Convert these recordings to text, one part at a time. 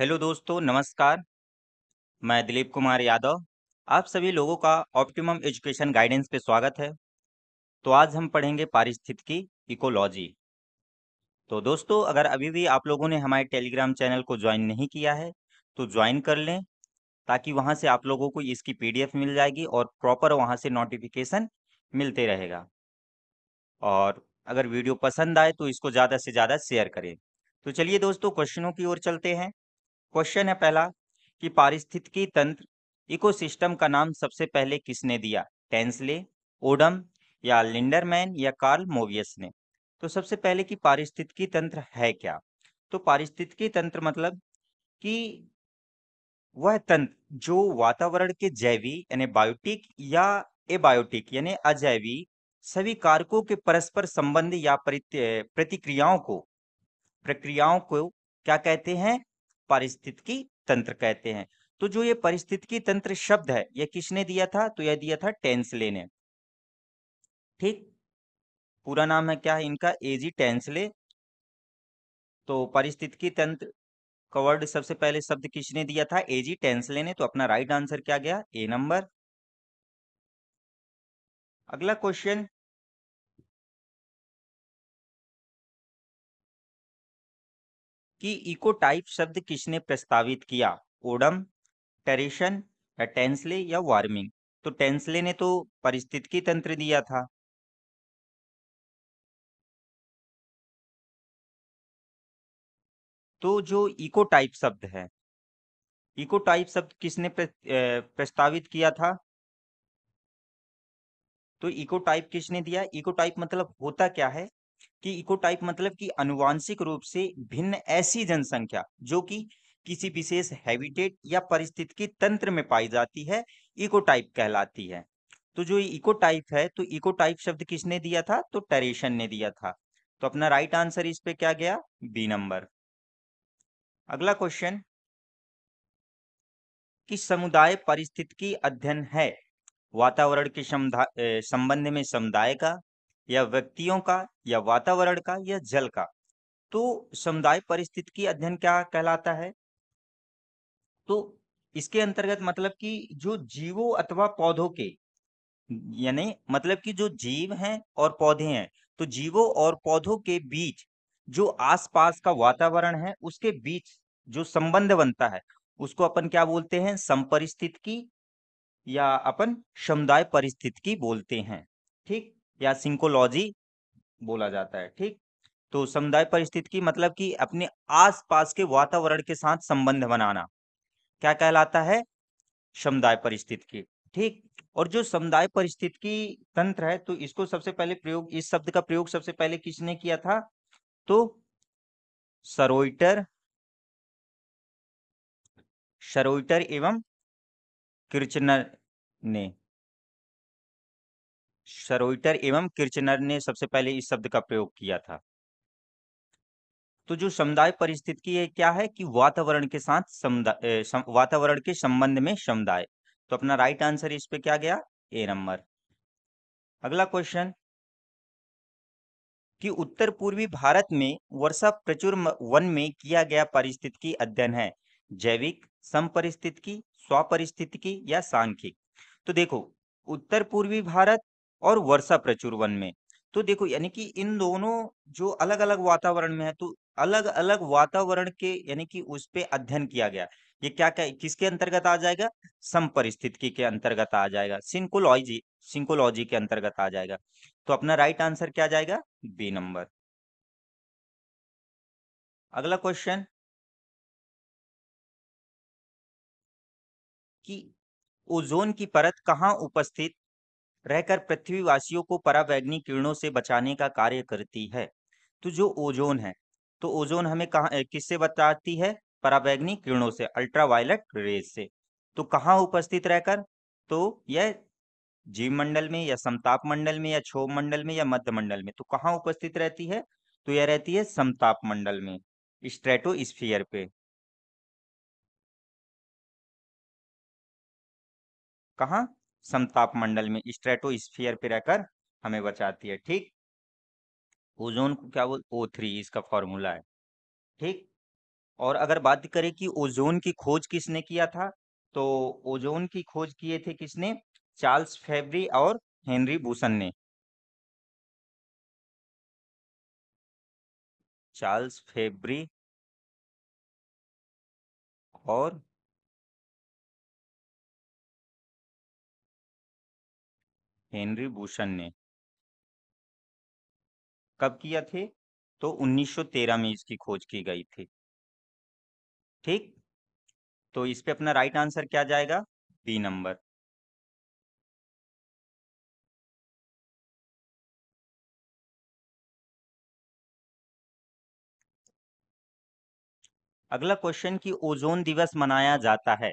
hello दोस्तों नमस्कार मैं दिलीप कुमार यादव आप सभी लोगों का ऑप्टिमम एजुकेशन गाइडेंस पे स्वागत है तो आज हम पढ़ेंगे पारिस्थितिकी इकोलॉजी तो दोस्तों अगर अभी भी आप लोगों ने हमारे टेलीग्राम चैनल को ज्वाइन नहीं किया है तो ज्वाइन कर लें ताकि वहां से आप लोगों को इसकी पीडीएफ मिल जाएगी और प्रॉपर वहां से नोटिफिकेशन मिलते रहेगा और अगर वीडियो पसंद आए तो इसको ज़्यादा से ज़्यादा शेयर करें तो चलिए दोस्तों क्वेश्चनों की ओर चलते हैं क्वेश्चन है पहला कि पारिस्थितिकी तंत्र इकोसिस्टम का नाम सबसे पहले किसने दिया टेंसले ओडम या लिंडरमैन या कार्ल मोवियस ने तो सबसे पहले कि पारिस्थितिकी तंत्र है क्या तो पारिस्थितिकी तंत्र मतलब कि वह तंत्र जो वातावरण के जैवी यानी बायोटिक या एबायोटिक यानी अजैवी सभी कारकों के परस्पर संबंध या प्रतिक्रियाओं को प्रक्रियाओं को क्या कहते हैं पारिस्थितिकी तंत्र कहते हैं तो जो ये पारिस्थितिकी तंत्र शब्द है यह किसने दिया था तो यह दिया था टेंसले ने ठीक पूरा नाम है क्या है इनका एजी टेंसले तो पारिस्थितिकी तंत्र कवर्ड सबसे पहले शब्द किसने दिया था एजी टेंसले ने तो अपना राइट आंसर क्या गया ए नंबर अगला क्वेश्चन कि इको टाइप शब्द किसने प्रस्तावित किया ओडम टेरेशन या टेंसले या वार्मिंग तो टेंसले ने तो पारिस्थितिकी तंत्र दिया था तो जो इको टाइप शब्द है इको टाइप शब्द किसने प्रस्तावित किया था तो इको टाइप किसने दिया इको टाइप मतलब होता क्या है कि इकोटाइप मतलब कि अनुवांशिक रूप से भिन्न ऐसी जनसंख्या जो कि किसी विशेष हैबिटेट या परिस्थितिकी तंत्र में पाई जाती है इकोटाइप कहलाती है तो जो इकोटाइप है तो इकोटाइप शब्द किसने दिया था तो टेरेशन ने दिया था तो अपना राइट आंसर इस पे क्या गया बी नंबर अगला क्वेश्चन कि समुदाय परिस्थिति अध्ययन है वातावरण के संबंध में समुदाय का या व्यक्तियों का या वातावरण का या जल का तो समुदाय की अध्ययन क्या कहलाता है तो इसके अंतर्गत मतलब कि जो जीवों अथवा पौधों के यानी मतलब कि जो जीव हैं और पौधे हैं तो जीवों और पौधों के बीच जो आसपास का वातावरण है उसके बीच जो संबंध बनता है उसको अपन क्या बोलते हैं की या अपन समुदाय परिस्थिति की बोलते हैं ठीक या सिंकोलॉजी बोला जाता है ठीक तो समुदाय की मतलब कि अपने आसपास के वातावरण के साथ संबंध बनाना क्या कहलाता है समुदाय की ठीक और जो समुदाय की तंत्र है तो इसको सबसे पहले प्रयोग इस शब्द का प्रयोग सबसे पहले किसने किया था तो सरोइटर सरोइटर एवं किर्चनर ने सरोइटर एवं किर्चनर ने सबसे पहले इस शब्द का प्रयोग किया था तो जो समुदाय परिस्थिति है क्या है कि वातावरण के साथ समुदाय वातावरण के संबंध में समुदाय तो अपना राइट आंसर इस पे क्या गया ए नंबर अगला क्वेश्चन कि उत्तर पूर्वी भारत में वर्षा प्रचुर वन में किया गया की अध्ययन है जैविक की परिस्थिति की या सांख्यिक तो देखो उत्तर पूर्वी भारत और वर्षा प्रचुर वन में तो देखो यानी कि इन दोनों जो अलग अलग वातावरण में है तो अलग अलग वातावरण के यानी कि उस पर अध्ययन किया गया ये क्या क्या किसके अंतर्गत आ जाएगा सम परिस्थिति के अंतर्गत आ जाएगा सिंकोलॉजी सिंकोलॉजी के अंतर्गत आ जाएगा तो अपना राइट आंसर क्या जाएगा बी नंबर अगला क्वेश्चन कि ओजोन की परत कहाँ उपस्थित रहकर पृथ्वीवासियों को परावैग्निक किरणों से बचाने का कार्य करती है तो जो ओजोन है तो ओजोन हमें कहा किससे बताती है परावैग्निक किरणों से अल्ट्रावायलेट रेज से तो कहाँ उपस्थित रहकर तो यह जीव मंडल में या समताप मंडल में या क्षोभ मंडल में या मध्य मंडल में तो कहाँ उपस्थित रहती है तो यह रहती है समताप मंडल में स्ट्रेटोस्फीयर पे कहा समताप मंडल में स्ट्रेटोस्फीयर पे रहकर हमें बचाती है ठीक ओजोन को क्या बोल ओ थ्री इसका फॉर्मूला है ठीक और अगर बात करें कि ओजोन की खोज किसने किया था तो ओजोन की खोज किए थे किसने चार्ल्स फेबरी और हेनरी बूसन ने चार्ल्स फेबरी और हेनरी भूषण ने कब किया थे तो 1913 में इसकी खोज की गई थी ठीक तो इस पे अपना राइट आंसर क्या जाएगा बी नंबर अगला क्वेश्चन कि ओजोन दिवस मनाया जाता है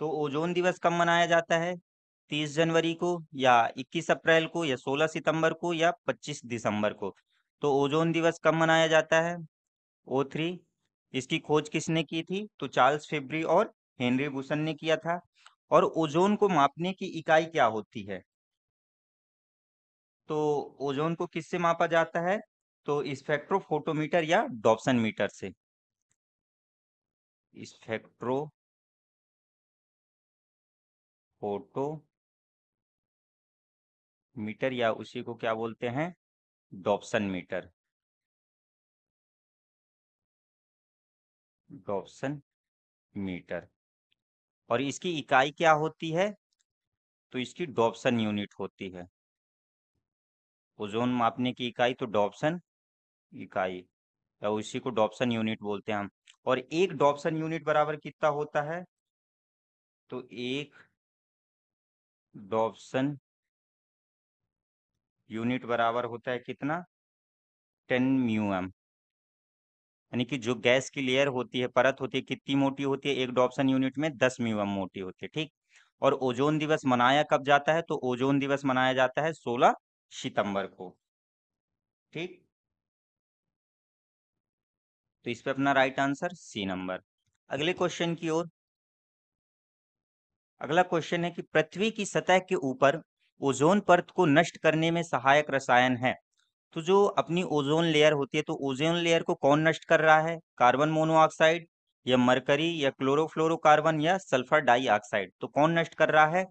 तो ओजोन दिवस कब मनाया जाता है तीस जनवरी को या इक्कीस अप्रैल को या सोलह सितंबर को या पच्चीस दिसंबर को तो ओजोन दिवस कब मनाया जाता है ओ थ्री इसकी खोज किसने की थी तो चार्ल्स फेब्री और हेनरी बुसन ने किया था और ओजोन को मापने की इकाई क्या होती है तो ओजोन को किससे मापा जाता है तो स्पेक्ट्रोफोटोमीटर या डॉप्सन मीटर से स्पेक्ट्रो फोटो मीटर या उसी को क्या बोलते हैं डॉप्सन मीटर डॉप्सन मीटर और इसकी इकाई क्या होती है तो इसकी डॉप्सन यूनिट होती है ओजोन मापने की इकाई तो डॉप्सन इकाई या उसी को डॉप्सन यूनिट बोलते हैं हम और एक डॉप्सन यूनिट बराबर कितना होता है तो एक डॉप्सन यूनिट बराबर होता है कितना टेन म्यू एम यानी कि जो गैस की लेयर होती है परत होती है कितनी मोटी होती है एक डॉप्सन यूनिट में दस म्यू एम मोटी होती है ठीक और ओजोन दिवस मनाया कब जाता है तो ओजोन दिवस मनाया जाता है सोलह सितंबर को ठीक तो इस पे अपना राइट आंसर सी नंबर अगले क्वेश्चन की ओर अगला क्वेश्चन है कि पृथ्वी की सतह के ऊपर ओजोन परत को नष्ट करने में सहायक रसायन है तो जो अपनी ओजोन लेयर होती है तो ओजोन लेयर को कौन नष्ट कर रहा है कार्बन मोनोऑक्साइड या मरकरी या क्लोरोफ्लोरोकार्बन या सल्फर डाइऑक्साइड तो कौन नष्ट कर रहा है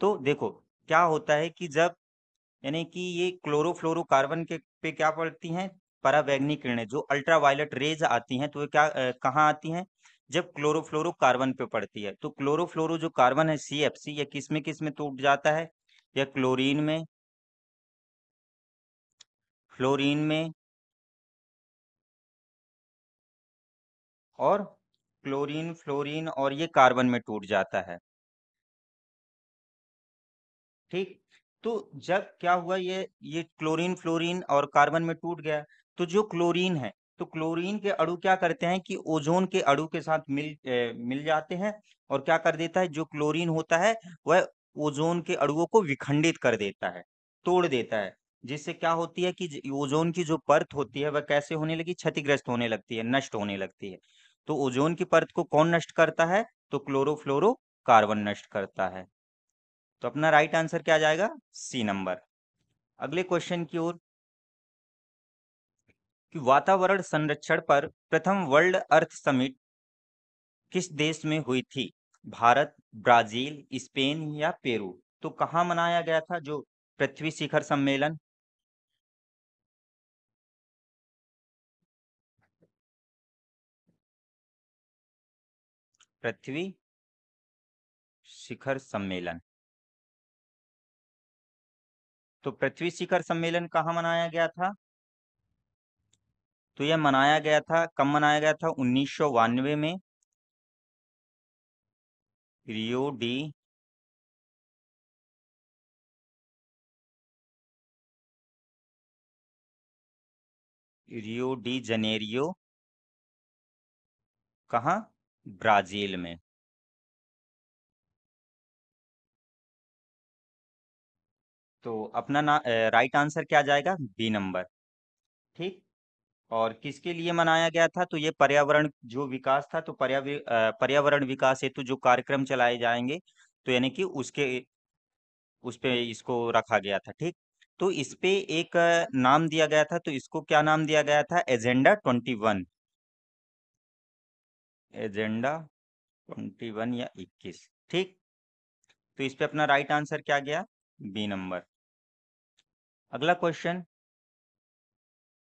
तो देखो क्या होता है कि जब यानी कि ये क्लोरोफ्लोरोकार्बन के पे क्या पड़ती हैं परावैग्निक किरणें जो अल्ट्रावायलेट रेज आती हैं तो वे क्या कहाँ आती हैं जब क्लोरोफ्लोरोकार्बन पे पड़ती है तो क्लोरोफ्लोरो जो कार्बन है सी एफ सी या किस में किस में टूट तो जाता है या क्लोरीन में फ्लोरीन में और क्लोरीन फ्लोरीन और ये कार्बन में टूट जाता है ठीक तो जब क्या हुआ ये ये क्लोरीन फ्लोरीन और कार्बन में टूट गया तो जो क्लोरीन है तो क्लोरीन के अड़ू क्या करते हैं कि ओजोन के अड़ू के साथ मिल ए, मिल जाते हैं और क्या कर देता है जो क्लोरीन होता है वह ओजोन के अड़ुओं को विखंडित कर देता है तोड़ देता है जिससे क्या होती है कि ओजोन की जो परत होती है वह कैसे होने लगी क्षतिग्रस्त होने लगती है नष्ट होने लगती है तो ओजोन की परत को कौन नष्ट करता है तो क्लोरोफ्लोरो कार्बन नष्ट करता है तो अपना राइट आंसर क्या जाएगा सी नंबर अगले क्वेश्चन की ओर कि वातावरण संरक्षण पर प्रथम वर्ल्ड अर्थ समिट किस देश में हुई थी भारत ब्राजील स्पेन या पेरू तो कहाँ मनाया गया था जो पृथ्वी शिखर सम्मेलन पृथ्वी शिखर सम्मेलन तो पृथ्वी शिखर सम्मेलन कहाँ मनाया गया था तो यह मनाया गया था कब मनाया गया था उन्नीस में Rio de Rio de Janeiro कहा ब्राजील में तो अपना ना राइट आंसर क्या जाएगा बी नंबर ठीक और किसके लिए मनाया गया था तो ये पर्यावरण जो विकास था तो पर्यावरण पर्यावरण विकास हेतु जो कार्यक्रम चलाए जाएंगे तो यानी कि उसके उस पर इसको रखा गया था ठीक तो इस पे एक नाम दिया गया था तो इसको क्या नाम दिया गया था agenda twenty one agenda twenty one या इक्कीस ठीक तो इस पे अपना राइट आंसर क्या गया बी नंबर अगला क्वेश्चन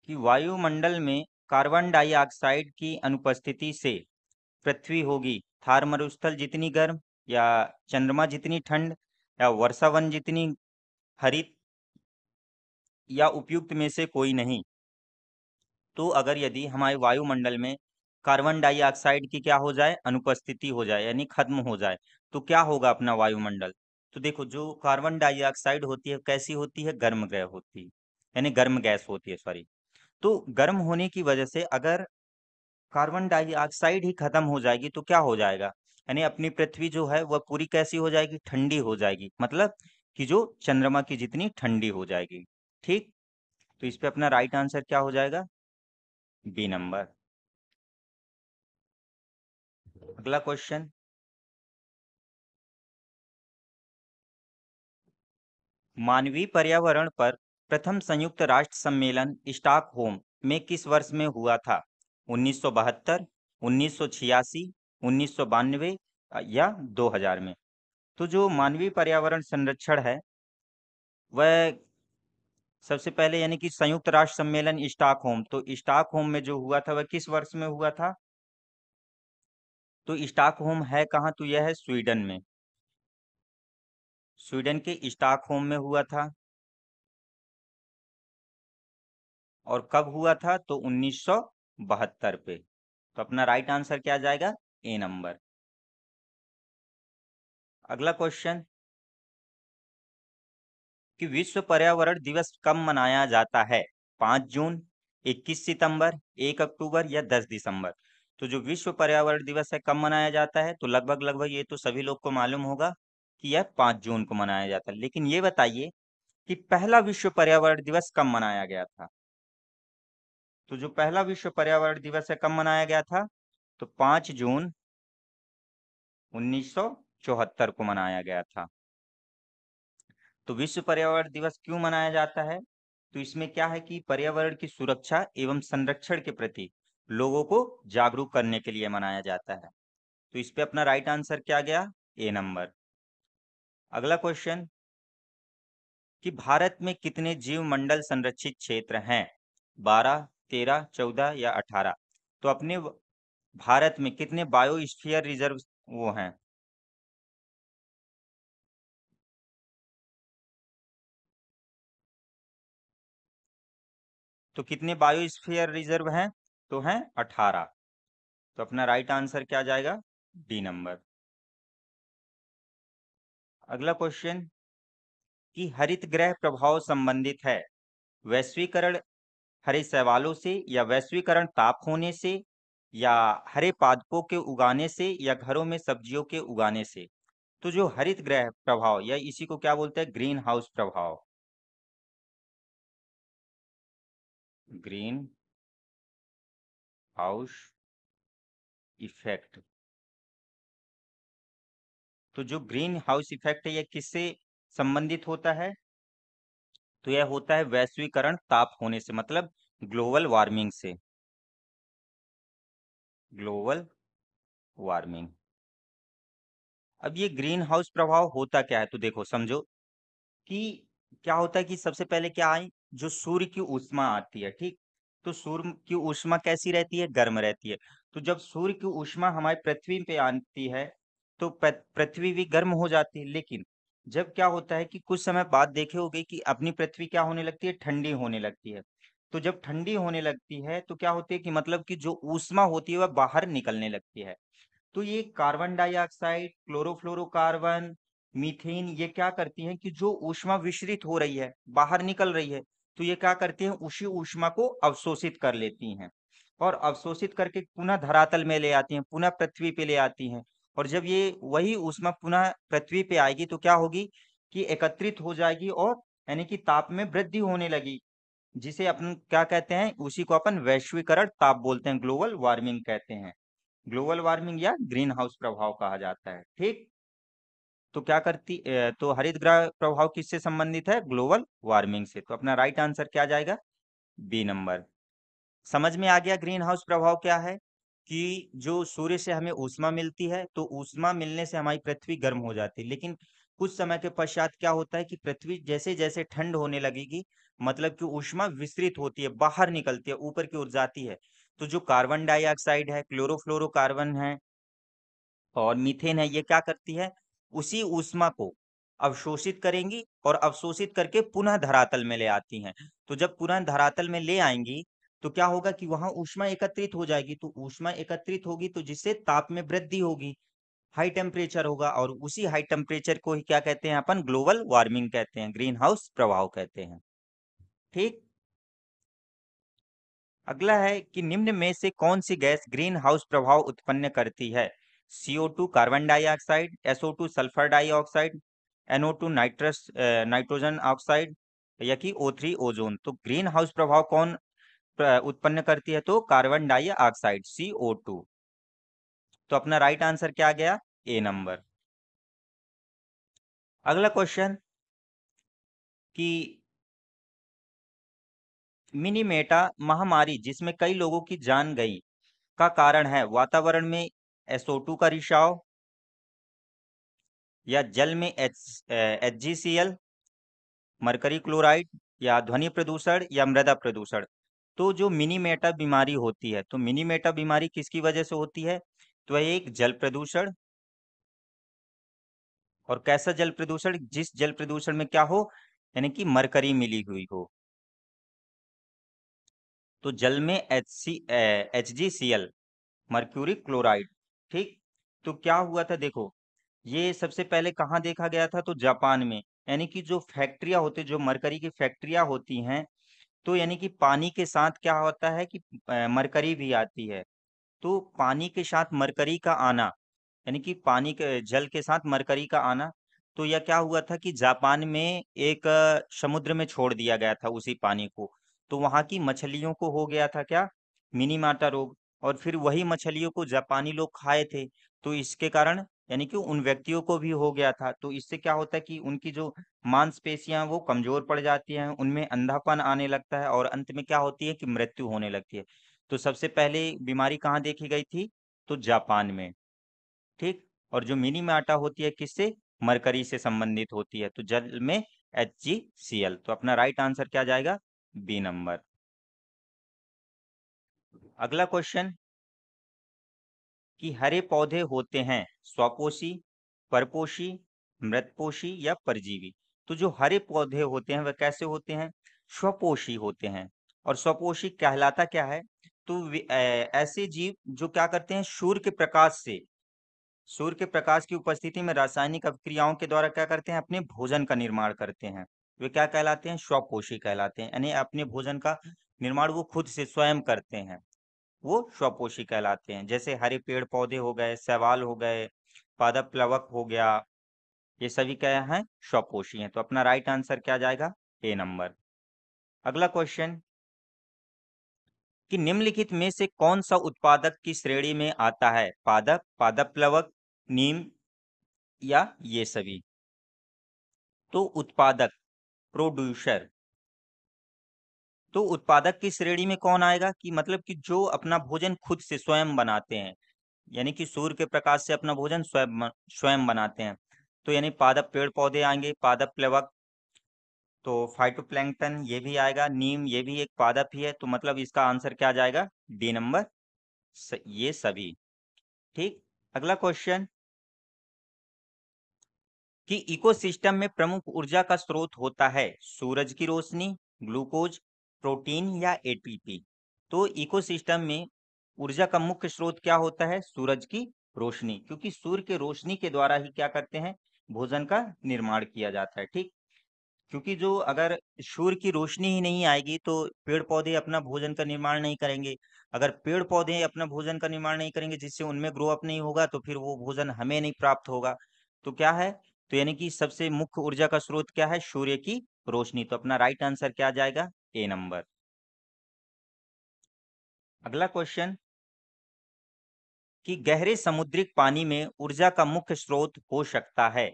कि वायुमंडल में कार्बन डाइऑक्साइड की अनुपस्थिति से पृथ्वी होगी थार मरुस्थल जितनी गर्म या चंद्रमा जितनी ठंड या वर्षावन जितनी हरित या उपयुक्त में से कोई नहीं तो अगर यदि हमारे वायुमंडल में कार्बन डाइऑक्साइड की क्या हो जाए अनुपस्थिति हो जाए यानी खत्म हो जाए तो क्या होगा अपना वायुमंडल तो देखो जो कार्बन डाइऑक्साइड होती है कैसी होती है गर्म गैस होती है यानी गर्म गैस होती है सॉरी तो गर्म होने की वजह से अगर कार्बन डाइऑक्साइड ही खत्म हो जाएगी तो क्या हो जाएगा यानी अपनी पृथ्वी जो है वह पूरी कैसी हो जाएगी ठंडी हो जाएगी मतलब कि जो चंद्रमा की जितनी ठंडी हो जाएगी ठीक तो इस पे अपना राइट आंसर क्या हो जाएगा बी नंबर अगला क्वेश्चन मानवीय पर्यावरण पर प्रथम संयुक्त राष्ट्र सम्मेलन स्टॉकहोम में किस वर्ष में हुआ था 1972, 1986, बानवे या 2000 में तो जो मानवीय पर्यावरण संरक्षण है वह सबसे पहले यानी कि संयुक्त राष्ट्र सम्मेलन स्टॉकहोम तो स्टॉकहोम में जो हुआ था वह किस वर्ष में हुआ था तो स्टॉकहोम है कहाँ तो यह है स्वीडन में स्वीडन के स्टॉकहोम में हुआ था और कब हुआ था तो उन्नीस पे तो अपना राइट आंसर क्या जाएगा ए नंबर अगला क्वेश्चन कि विश्व पर्यावरण दिवस कब मनाया जाता है पाँच जून इक्कीस सितंबर एक अक्टूबर या दस दिसंबर तो जो विश्व पर्यावरण दिवस है कब मनाया जाता है तो लगभग लगभग ये तो सभी लोग को मालूम होगा कि यह पाँच जून को मनाया जाता है लेकिन ये बताइए कि पहला विश्व पर्यावरण दिवस कब मनाया गया था तो जो पहला विश्व पर्यावरण दिवस है कब मनाया गया था तो पांच जून 1974 को मनाया गया था तो विश्व पर्यावरण दिवस क्यों मनाया जाता है तो इसमें क्या है कि पर्यावरण की सुरक्षा एवं संरक्षण के प्रति लोगों को जागरूक करने के लिए मनाया जाता है तो इस पे अपना राइट आंसर क्या गया ए नंबर अगला क्वेश्चन कि भारत में कितने जीव मंडल संरक्षित क्षेत्र हैं बारह तेरह चौदह या अठारह तो अपने भारत में कितने बायोस्फीयर रिजर्व वो हैं तो कितने बायोस्फीयर रिजर्व हैं तो हैं अठारह तो अपना राइट आंसर क्या जाएगा डी नंबर अगला क्वेश्चन कि हरित ग्रह प्रभाव संबंधित है वैश्वीकरण हरे सवालों से या वैश्वीकरण ताप होने से या हरे पादपों के उगाने से या घरों में सब्जियों के उगाने से तो जो हरित ग्रह प्रभाव या इसी को क्या बोलते हैं ग्रीन हाउस प्रभाव ग्रीन हाउस इफेक्ट तो जो ग्रीन हाउस इफेक्ट है यह किससे संबंधित होता है तो यह होता है वैश्वीकरण ताप होने से मतलब ग्लोबल वार्मिंग से ग्लोबल वार्मिंग अब ये ग्रीन हाउस प्रभाव होता क्या है तो देखो समझो कि क्या होता है कि सबसे पहले क्या आई जो सूर्य की ऊष्मा आती है ठीक तो सूर्य की ऊष्मा कैसी रहती है गर्म रहती है तो जब सूर्य की ऊष्मा हमारी पृथ्वी पे आती है तो पृथ्वी भी गर्म हो जाती है लेकिन जब क्या होता है कि कुछ समय बाद देखे हो कि अपनी पृथ्वी क्या होने लगती है ठंडी होने लगती है तो जब ठंडी होने लगती है तो क्या होती है कि मतलब कि जो ऊष्मा होती है वह बाहर निकलने लगती है तो ये कार्बन डाइऑक्साइड क्लोरोफ्लोरोकार्बन मीथेन ये क्या करती है कि जो ऊष्मा विसरित हो रही है बाहर निकल रही है तो ये क्या करती है उसी ऊष्मा को अवशोषित कर लेती हैं और अवशोषित करके पुनः धरातल में ले आती हैं पुनः पृथ्वी पे ले आती हैं और जब ये वही उष्मा पुनः पृथ्वी पे आएगी तो क्या होगी कि एकत्रित हो जाएगी और यानी कि ताप में वृद्धि होने लगी जिसे अपन क्या कहते हैं उसी को अपन वैश्वीकरण ताप बोलते हैं ग्लोबल वार्मिंग कहते हैं ग्लोबल वार्मिंग या ग्रीन हाउस प्रभाव कहा जाता है ठीक तो क्या करती तो हरित ग्रह प्रभाव किससे संबंधित है ग्लोबल वार्मिंग से तो अपना राइट आंसर क्या जाएगा बी नंबर समझ में आ गया ग्रीन हाउस प्रभाव क्या है कि जो सूर्य से हमें ऊष्मा मिलती है तो ऊष्मा मिलने से हमारी पृथ्वी गर्म हो जाती है लेकिन कुछ समय के पश्चात क्या होता है कि पृथ्वी जैसे जैसे ठंड होने लगेगी मतलब कि ऊष्मा विस्तृत होती है बाहर निकलती है ऊपर की ओर जाती है तो जो कार्बन डाइऑक्साइड है क्लोरोफ्लोरोकार्बन है और मीथेन है ये क्या करती है उसी ऊष्मा को अवशोषित करेंगी और अवशोषित करके पुनः धरातल में ले आती हैं तो जब पुनः धरातल में ले आएंगी तो क्या होगा कि वहां ऊष्मा एकत्रित हो जाएगी तो ऊष्मा एकत्रित होगी तो जिससे ताप में वृद्धि होगी हाई टेम्परेचर होगा और उसी हाई टेम्परेचर को ही क्या कहते हैं अपन ग्लोबल वार्मिंग कहते हैं ग्रीन हाउस प्रभाव कहते हैं ठीक अगला है कि निम्न में से कौन सी गैस ग्रीन हाउस प्रभाव उत्पन्न करती है CO two carbon dioxide SO two sulphur dioxide NO two nitrous nitrogen oxide या कि ओ थ्री ओजोन तो ग्रीन हाउस प्रभाव कौन उत्पन्न करती है तो carbon dioxide C O two तो अपना राइट आंसर क्या गया ए नंबर अगला क्वेश्चन कि मिनीमेटा महामारी जिसमें कई लोगों की जान गई का कारण है वातावरण में एसओ का रिसाव या जल में एच एल मरकरी क्लोराइड या ध्वनि प्रदूषण या मृदा प्रदूषण तो जो मिनीमेटा बीमारी होती है तो मिनीमेटा बीमारी किसकी वजह से होती है तो एक जल प्रदूषण और कैसा जल प्रदूषण जिस जल प्रदूषण में क्या हो यानी कि मरकरी मिली हुई हो तो जल में H C H G C L mercuric chloride ठीक तो क्या हुआ था देखो ये सबसे पहले कहाँ देखा गया था तो जापान में यानी कि जो फैक्ट्रियां होती जो मरकरी की फैक्ट्रियां होती हैं तो यानी कि पानी के साथ क्या होता है कि मरकरी भी आती है तो पानी के साथ मरकरी का आना यानी कि पानी के जल के साथ मरकरी का आना तो यह क्या हुआ था कि जापान में एक समुद्र में छोड़ दिया गया था उसी पानी को तो वहां की मछलियों को हो गया था क्या मिनी माटा रोग और फिर वही मछलियों को जापानी लोग खाए थे तो इसके कारण यानी कि उन व्यक्तियों को भी हो गया था तो इससे क्या होता है कि उनकी जो मांसपेशियां वो कमजोर पड़ जाती हैं उनमें अंधापन आने लगता है और अंत में क्या होती है कि मृत्यु होने लगती है तो सबसे पहले बीमारी कहाँ देखी गई थी तो जापान में ठीक और जो मिनी माटा होती है किससे मरकरी से संबंधित होती है तो जल में एच जी सी एल तो अपना राइट आंसर क्या जाएगा बी नंबर अगला क्वेश्चन कि हरे पौधे होते हैं स्वपोषी परपोषी मृतपोषी या परजीवी तो जो हरे पौधे होते हैं वह कैसे होते हैं स्वपोषी होते हैं और स्वपोषी कहलाता क्या है तो ऐसे जीव जो क्या करते हैं सूर्य के प्रकाश से सूर्य के प्रकाश की उपस्थिति में रासायनिक अभिक्रियाओं के द्वारा क्या करते हैं अपने भोजन का निर्माण करते हैं वे क्या कहलाते हैं स्वपोषी कहलाते हैं यानी अपने भोजन का निर्माण वो खुद से स्वयं करते हैं वो स्वपोषी कहलाते हैं जैसे हरे पेड़ पौधे हो गए सवाल हो गए पादप प्लवक हो गया ये सभी क्या हैं स्वपोषी हैं तो अपना राइट आंसर क्या जाएगा ए नंबर अगला क्वेश्चन कि निम्नलिखित में से कौन सा उत्पादक की श्रेणी में आता है पादप पादप प्लवक नीम या ये सभी तो उत्पादक प्रोड्यूसर तो उत्पादक की श्रेणी में कौन आएगा कि मतलब कि जो अपना भोजन खुद से स्वयं बनाते हैं यानी कि सूर्य के प्रकाश से अपना भोजन स्वयं स्वयं बनाते हैं तो यानी पादप पेड़ पौधे आएंगे पादप प्लेवक तो फाइटोप्लैंक्टन ये भी आएगा नीम ये भी एक पादप ही है तो मतलब इसका आंसर क्या जाएगा डी नंबर ये सभी ठीक अगला क्वेश्चन कि इकोसिस्टम में प्रमुख ऊर्जा का स्रोत होता है सूरज की रोशनी ग्लूकोज प्रोटीन या एटीपी तो इकोसिस्टम में ऊर्जा का मुख्य स्रोत क्या होता है सूरज की रोशनी क्योंकि सूर्य के रोशनी के द्वारा ही क्या करते हैं भोजन का निर्माण किया जाता है ठीक क्योंकि जो अगर सूर्य की रोशनी ही नहीं आएगी तो पेड़ पौधे अपना भोजन का निर्माण नहीं करेंगे अगर पेड़ पौधे अपना भोजन का निर्माण नहीं करेंगे जिससे उनमें ग्रो अप नहीं होगा तो फिर वो भोजन हमें नहीं प्राप्त होगा तो क्या है तो यानी कि सबसे मुख्य ऊर्जा का स्रोत क्या है सूर्य की रोशनी तो अपना राइट आंसर क्या आ जाएगा ए नंबर अगला क्वेश्चन कि गहरे समुद्रिक पानी में ऊर्जा का मुख्य स्रोत हो सकता है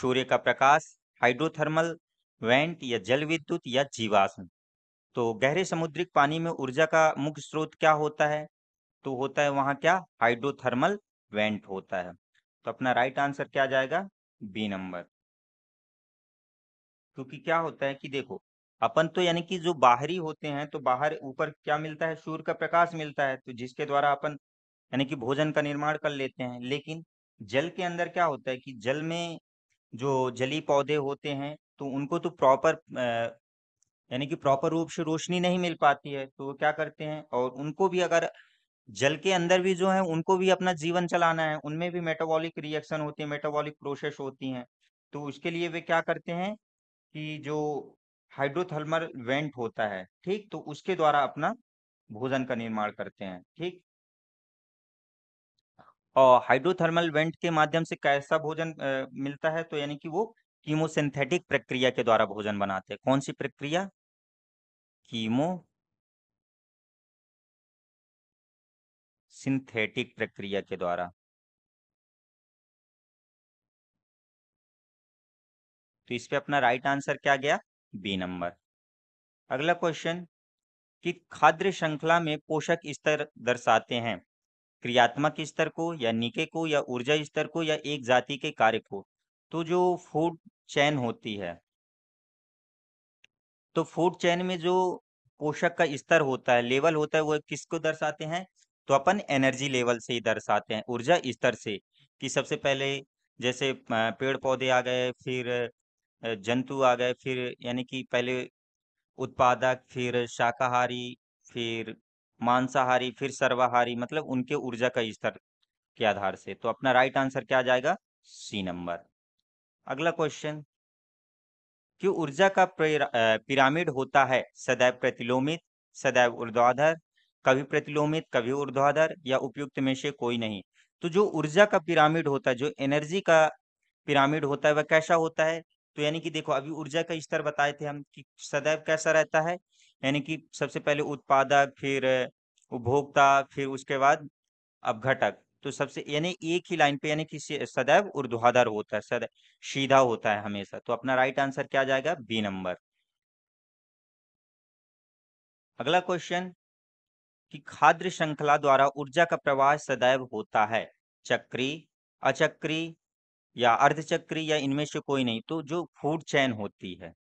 सूर्य का प्रकाश हाइड्रोथर्मल वेंट या जल विद्युत या जीवाश्म तो गहरे समुद्रिक पानी में ऊर्जा का मुख्य स्रोत क्या होता है तो होता है वहां क्या हाइड्रोथर्मल वेंट होता है तो अपना राइट आंसर क्या जाएगा बी नंबर क्योंकि क्या होता है कि देखो अपन तो यानी कि जो बाहरी होते हैं तो बाहर ऊपर क्या मिलता है सूर्य का प्रकाश मिलता है तो जिसके द्वारा अपन यानी कि भोजन का निर्माण कर लेते हैं लेकिन जल के अंदर क्या होता है कि जल में जो जली पौधे होते हैं तो उनको तो प्रॉपर यानी कि प्रॉपर रूप से रोशनी नहीं मिल पाती है तो वो क्या करते हैं और उनको भी अगर जल के अंदर भी जो है उनको भी अपना जीवन चलाना है उनमें भी मेटाबॉलिक रिएक्शन होती है मेटाबॉलिक प्रोसेस होती हैं तो उसके लिए वे क्या करते हैं कि जो हाइड्रोथर्मल वेंट होता है ठीक तो उसके द्वारा अपना भोजन का निर्माण करते हैं ठीक और हाइड्रोथर्मल वेंट के माध्यम से कैसा भोजन आ, मिलता है तो यानी कि वो कीमोसिंथेटिक प्रक्रिया के द्वारा भोजन बनाते हैं कौन सी प्रक्रिया कीमो सिंथेटिक प्रक्रिया के द्वारा तो इस पे अपना राइट आंसर क्या गया बी नंबर अगला क्वेश्चन कि खाद्य श्रृंखला में पोषक स्तर दर्शाते हैं क्रियात्मक स्तर को या निके को या ऊर्जा स्तर को या एक जाति के कार्य को तो जो फूड चैन होती है तो फूड चैन में जो पोषक का स्तर होता है लेवल होता है वो किसको दर्शाते हैं तो अपन एनर्जी लेवल से ही दर्शाते हैं ऊर्जा स्तर से कि सबसे पहले जैसे पेड़ पौधे आ गए फिर जंतु आ गए फिर यानी कि पहले उत्पादक फिर शाकाहारी फिर मांसाहारी फिर सर्वाहारी मतलब उनके ऊर्जा का स्तर के आधार से तो अपना राइट आंसर क्या आ जाएगा सी नंबर अगला क्वेश्चन कि ऊर्जा का पिरामिड होता है सदैव प्रतिलोमित सदैव ऊर्ध्वाधर कभी प्रतिलोमित कभी ऊर्ध्वाधर या उपयुक्त में से कोई नहीं तो जो ऊर्जा का पिरामिड होता है जो एनर्जी का पिरामिड होता है वह कैसा होता है तो यानी कि देखो अभी ऊर्जा का स्तर बताए थे हम कि सदैव कैसा रहता है यानी कि सबसे पहले उत्पादक फिर उपभोक्ता फिर उसके बाद अब घटक तो सबसे यानी एक ही लाइन पे यानी कि सदैव उर्ध्वाधर होता है सदैव सीधा होता है हमेशा तो अपना राइट आंसर क्या जाएगा बी नंबर अगला क्वेश्चन कि खाद्य श्रृंखला द्वारा ऊर्जा का प्रवाह सदैव होता है चक्री अचक्री या अर्धचक्री या इनमें से कोई नहीं तो जो फूड चैन होती है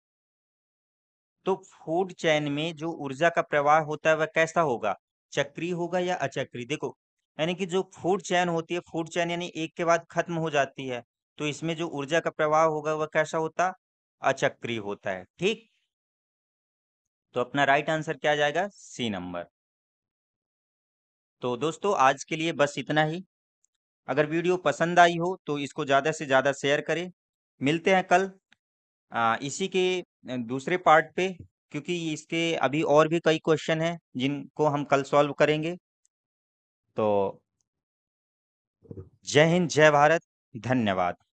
तो फूड चैन में जो ऊर्जा का प्रवाह होता है वह कैसा होगा चक्री होगा या अचक्री देखो यानी कि जो फूड चैन होती है फूड चैन यानी एक के बाद खत्म हो जाती है तो इसमें जो ऊर्जा का प्रवाह होगा वह कैसा होता अचक्री होता है ठीक तो अपना राइट आंसर क्या आ जाएगा सी नंबर तो दोस्तों आज के लिए बस इतना ही अगर वीडियो पसंद आई हो तो इसको ज़्यादा से ज़्यादा शेयर करें मिलते हैं कल आ, इसी के दूसरे पार्ट पे क्योंकि इसके अभी और भी कई क्वेश्चन हैं जिनको हम कल सॉल्व करेंगे तो जय हिंद जय भारत धन्यवाद